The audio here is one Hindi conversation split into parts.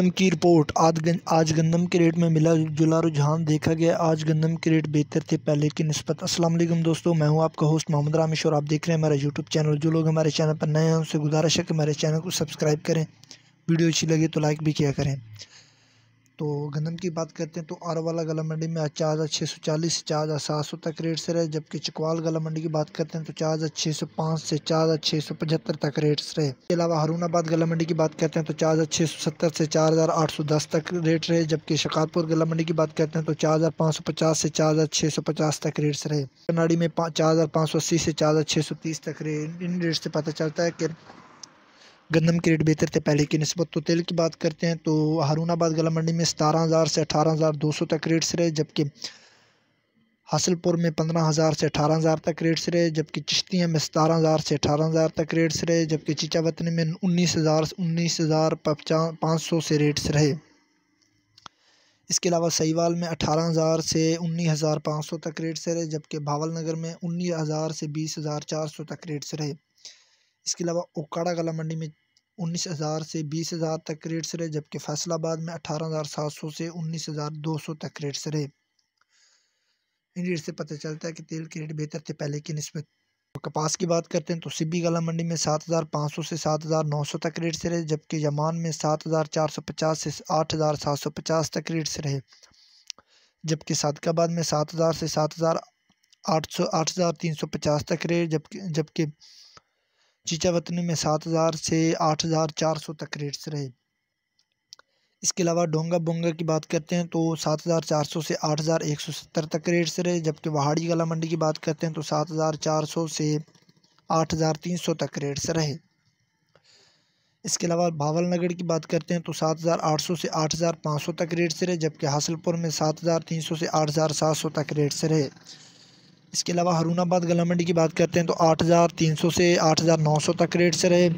गंदम की रिपोर्ट आज गन, आज गंदम के रेट में मिला जुला रुझान देखा गया आज गंदम के रेट बेहतर थे पहले की नस्बत असलम दोस्तों मैं हूं आपका होस्ट मोहम्मद रामेश और आप देख रहे हैं हमारा यूट्यूब चैनल जो लोग हमारे चैनल पर नए हैं उनसे गुजारिश है कि हमारे चैनल को सब्सक्राइब करें वीडियो अच्छी लगे तो लाइक भी किया करें तो गंदम की बात करते हैं तो आरवाला गला मंडी में चार हज़ार छः सौ चालीस से चार हज़ार सात सौ तक रेट्स रहे जबकि चकवाल गला मंडी की बात करते हैं तो चार हज़ार छः सौ पाँच से चार हज़ार छः सौ पचहत्तर तक रेट्स रहे इसके अलावा हरूणाबाद गला मंडी की बात करते हैं तो चार हज़ार छः सौ सत्तर से चार हज़ार आठ सौ दस तक रेट रहे जबकि शिकारपुर गला मंडी की बात करते हैं तो चार हज़ार पाँच सौ पचास से चार हज़ार छः सौ पचास तक रेट्स रहे कनाड़ी में चार हज़ार पाँच सौ अस्सी से चार हज़ार छः सौ तीस तक रहे इन रेट से पता चलता है कि गंदम के रेट बेहतर थे पहले की नस्बत तो तेल की बात करते हैं तो हारूनाबाद गला मंडी में सतारह हज़ार से अठारह हज़ार दो सौ तक रेट्स रहे जबकि हासिलपुर में पंद्रह हज़ार से अठारह हज़ार तक रेट्स रहे जबकि चिश्तियाँ में सतारह हज़ार से अठारह हज़ार तक रेट्स रहे जबकि चिचावतनी में उन्नीस हज़ार उन्नीस हज़ार पाँच सौ से रेट्स रहे इसके अलावा सहीवाल में अठारह हज़ार से उन्नीस हज़ार पाँच सौ तक रेट्स रहे जबकि भावल नगर में उन्नीस हज़ार से बीस हज़ार चार सौ तक रेट्स रहे इसके अलावा ओकाड़ा गला मंडी में उन्नीस हज़ार से बीस हज़ार तक रेट्स रहे जबकि फैसलाबाद में अठारह हज़ार सात सौ से उन्नीस हज़ार दो सौ तक रेट्स रहे इन रेट से पता चलता है कि तेल के रेट बेहतर थे पहले की नस्बत तो कपास की बात करते हैं तो सिब्बी गला मंडी में सात हज़ार पाँच सौ से सात हज़ार नौ सौ तक रेट्स रहे जबकि यमान में सात हज़ार चार सौ पचास से आठ हज़ार सात सौ पचास तक रेट्स रहे जबकि सादकाबाद में सात हज़ार से सात हज़ार आठ सौ आठ हज़ार तीन सौ पचास तक रहे जबकि जबकि चीचा वतनी में सात हज़ार से आठ हज़ार चार सौ तक रेट्स रहे इसके अलावा डोंगा बोंगा की बात करते हैं तो सात हज़ार चार सौ से आठ हज़ार एक सौ सत्तर तक रेट्स रहे जबकि पहाड़ी गला मंडी की बात करते हैं तो सात हज़ार चार सौ से आठ हज़ार तीन सौ तक रेट्स रहे इसके अलावा भावल नगर की बात करते हैं तो सात हज़ार आठ सौ से आठ हज़ार पाँच सौ तक रेट्स रहे जबकि हासिलपुर में सात हज़ार तीन सौ से आठ हज़ार सात सौ तक रेट्स रहे इसके अलावा हरूनाबाद गला मंडी की बात करते हैं तो आठ हज़ार तीन सौ से आठ हज़ार नौ सौ तक रेट से रहे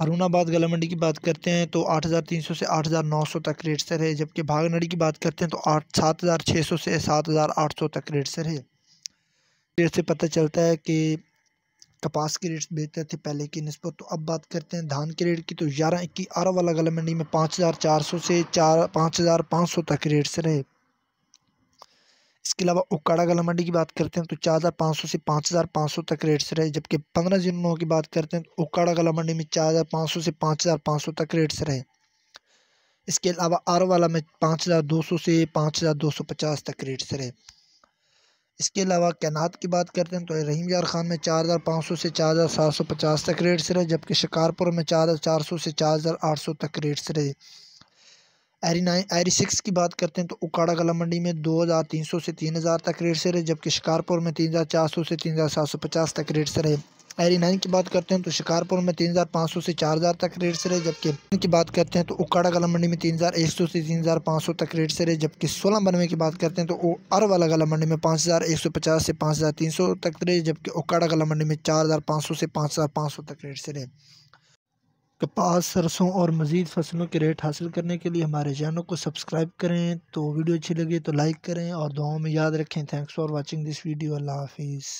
हरूनाबाद गला मंडी की बात करते हैं तो आठ हज़ार तीन सौ से आठ हज़ार नौ सौ तक रेट से रहे जबकि भागनड़ी की बात करते हैं तो आठ सात हज़ार छः सौ से सात हज़ार आठ सौ तक रेट से रहे रेट से पता चलता है कि कपास के रेट्स बेहतर थे पहले की नस्बत तो अब बात करते हैं धान के रेट की तो ग्यारह इक्की आरा वाला गला मंडी में पाँच हज़ार चार सौ से चार पाँच हज़ार पाँच सौ तक रेट से रहे इसके अलावा उकाड़ा गला मंडी की बात करते हैं तो चार हज़ार पाँच सौ से पाँच हज़ार पाँच सौ तक रेट्स रहे जबकि पंद्रह जिलों की बात करते हैं तो उकाड़ा गला मंडी में चार हज़ार पाँच सौ से पाँच हज़ार पाँच सौ तक रेट्स रहे इसके अलावा आर वाला में पाँच हज़ार दो सौ से पाँच हज़ार दो सौ पचास तक रेट्स रहे इसके अलावा कैनात की बात करते हैं तो रहीम यार खान में चार हज़ार पाँच सौ से चार हज़ार सात सौ पचास तक रेट्स रहे जबकि शिकारपुर में चार हज़ार चार सौ से चार हज़ार आठ सौ तक रेट्स रहे एरी नाइन एरी सिक्स की बात करते हैं तो उकाड़ा गला मंडी में दो हज़ार तीन सौ से तीन हज़ार तक रेट से रहे जबकि शिकारपुर में तीन हज़ार चार सौ से तीन हज़ार सात सौ पचास तक रेट से रहे एरी नाइन की बात करते हैं तो शिकारपुर में तीन हज़ार पाँच सौ से चार हज़ार तक रेट से रहे जबकि की बात करते हैं तो उकाड़ा गला मंडी में तीन हज़ार एक सौ से तीन हज़ार पाँच सौ तक रेट से रहे जबकि सोलह बनवे की बात करते हैं तो अर वाला गला मंडी में पाँच हज़ार एक सौ पचास से पाँच हज़ार तीन सौ तक रहे जबकि उकाड़ा गला मंडी में चार हज़ार पाँच सौ से पाँच हज़ार पाँच सौ तक रेट से रहे कपास सरसों और मज़ीद फसलों के रेट हासिल करने के लिए हमारे चैनल को सब्सक्राइब करें तो वीडियो अच्छी लगे तो लाइक करें और दुआओं में याद रखें thanks for watching this video अल्लाह हाफिज़